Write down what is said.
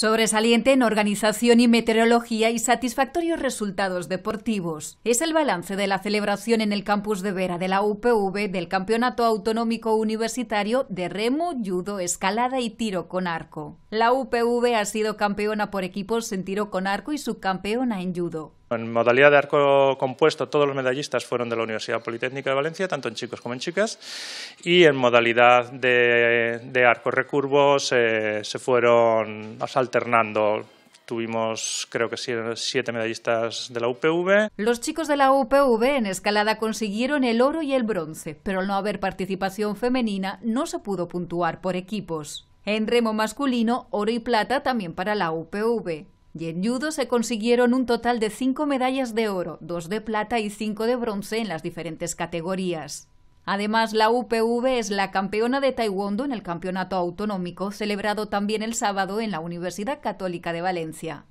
Sobresaliente en organización y meteorología y satisfactorios resultados deportivos. Es el balance de la celebración en el campus de Vera de la UPV del Campeonato Autonómico Universitario de Remo, Judo, Escalada y Tiro con Arco. La UPV ha sido campeona por equipos en tiro con arco y subcampeona en judo. En modalidad de arco compuesto, todos los medallistas fueron de la Universidad Politécnica de Valencia, tanto en chicos como en chicas. Y en modalidad de, arco recurvos se fueron alternando Tuvimos, creo que siete medallistas de la UPV. Los chicos de la UPV en escalada consiguieron el oro y el bronce, pero al no haber participación femenina no se pudo puntuar por equipos. En remo masculino, oro y plata también para la UPV. Y en judo se consiguieron un total de cinco medallas de oro, dos de plata y cinco de bronce en las diferentes categorías. Además, la UPV es la campeona de Taekwondo en el Campeonato Autonómico, celebrado también el sábado en la Universidad Católica de Valencia.